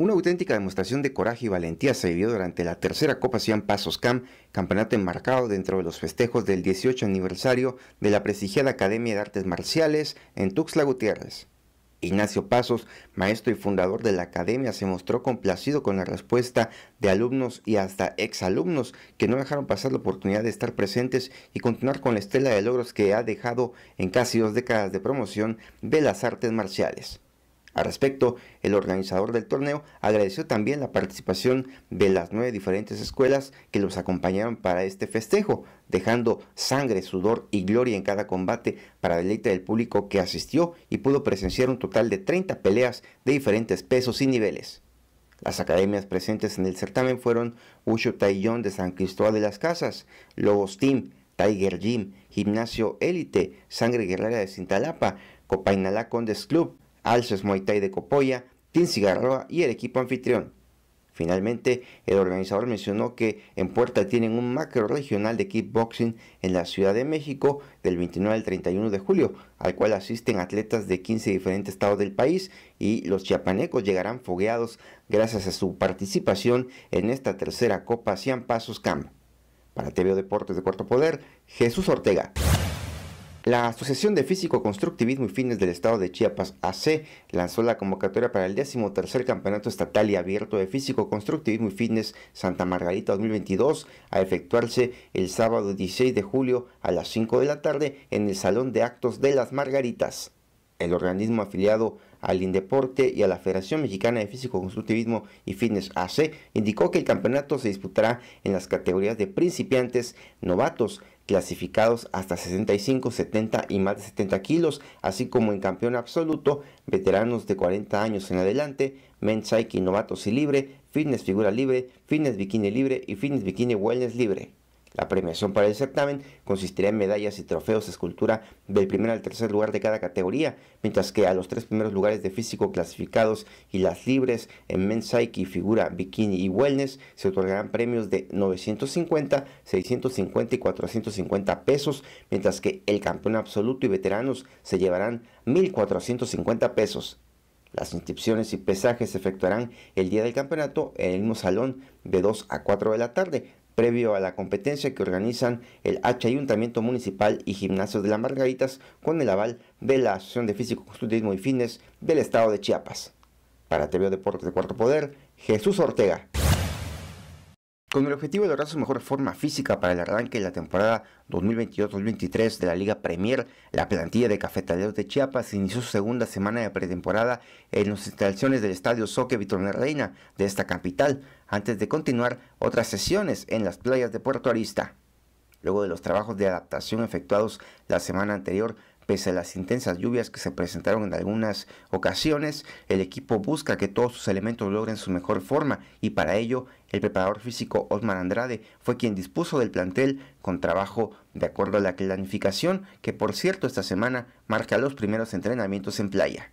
Una auténtica demostración de coraje y valentía se vivió durante la tercera Copa Cian Pasos CAM, campeonato enmarcado dentro de los festejos del 18 aniversario de la prestigiada Academia de Artes Marciales en Tuxtla Gutiérrez. Ignacio Pasos, maestro y fundador de la academia, se mostró complacido con la respuesta de alumnos y hasta exalumnos que no dejaron pasar la oportunidad de estar presentes y continuar con la estela de logros que ha dejado en casi dos décadas de promoción de las artes marciales. Al respecto, el organizador del torneo agradeció también la participación de las nueve diferentes escuelas que los acompañaron para este festejo, dejando sangre, sudor y gloria en cada combate para deleite del público que asistió y pudo presenciar un total de 30 peleas de diferentes pesos y niveles. Las academias presentes en el certamen fueron Ucho Taillón de San Cristóbal de las Casas, Lobos Team, Tiger Gym, Gimnasio Élite, Sangre Guerrera de Cintalapa, Copainalá Condes Club, Alces Muay Thai de Copoya, Tin Cigarroa y el equipo anfitrión. Finalmente, el organizador mencionó que en Puerta tienen un macro regional de kickboxing en la Ciudad de México del 29 al 31 de julio, al cual asisten atletas de 15 diferentes estados del país y los chiapanecos llegarán fogueados gracias a su participación en esta tercera Copa 100 Pasos Camp. Para TVO Deportes de Cuarto Poder, Jesús Ortega. La Asociación de Físico Constructivismo y Fitness del Estado de Chiapas, AC, lanzó la convocatoria para el 13 Campeonato Estatal y Abierto de Físico Constructivismo y Fitness Santa Margarita 2022, a efectuarse el sábado 16 de julio a las 5 de la tarde en el Salón de Actos de las Margaritas el organismo afiliado al Indeporte y a la Federación Mexicana de Físico Constructivismo y Fitness AC, indicó que el campeonato se disputará en las categorías de principiantes, novatos, clasificados hasta 65, 70 y más de 70 kilos, así como en campeón absoluto, veteranos de 40 años en adelante, men's psyche, novatos y libre, fitness figura libre, fitness bikini libre y fitness bikini wellness libre. La premiación para el certamen consistirá en medallas y trofeos de escultura del primer al tercer lugar de cada categoría, mientras que a los tres primeros lugares de físico clasificados y las libres en men's psyche, figura, bikini y wellness se otorgarán premios de 950, 650 y 450 pesos, mientras que el campeón absoluto y veteranos se llevarán 1450 pesos. Las inscripciones y pesajes se efectuarán el día del campeonato en el mismo salón de 2 a 4 de la tarde, previo a la competencia que organizan el H Ayuntamiento Municipal y Gimnasio de las Margaritas con el aval de la Asociación de Físico, Culturismo y Fines del Estado de Chiapas. Para TV Deportes de Cuarto Poder, Jesús Ortega. Con el objetivo de lograr su mejor forma física para el arranque de la temporada 2022-2023 de la Liga Premier, la plantilla de Cafetaleros de Chiapas inició su segunda semana de pretemporada en las instalaciones del Estadio Soque Vitorner Reina de esta capital, antes de continuar otras sesiones en las playas de Puerto Arista. Luego de los trabajos de adaptación efectuados la semana anterior, Pese a las intensas lluvias que se presentaron en algunas ocasiones, el equipo busca que todos sus elementos logren su mejor forma y para ello el preparador físico Osmar Andrade fue quien dispuso del plantel con trabajo de acuerdo a la planificación que por cierto esta semana marca los primeros entrenamientos en playa.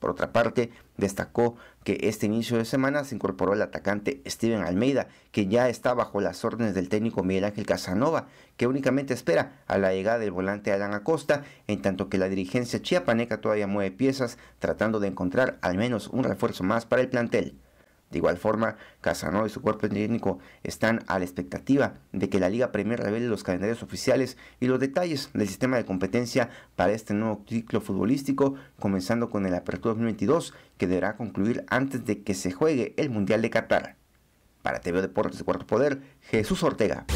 Por otra parte, destacó que este inicio de semana se incorporó el atacante Steven Almeida, que ya está bajo las órdenes del técnico Miguel Ángel Casanova, que únicamente espera a la llegada del volante Alan Acosta, en tanto que la dirigencia chiapaneca todavía mueve piezas tratando de encontrar al menos un refuerzo más para el plantel. De igual forma, Casanova y su cuerpo técnico están a la expectativa de que la Liga Premier revele los calendarios oficiales y los detalles del sistema de competencia para este nuevo ciclo futbolístico, comenzando con el Apertura 2022, que deberá concluir antes de que se juegue el Mundial de Qatar. Para TV Deportes de Cuarto Poder, Jesús Ortega.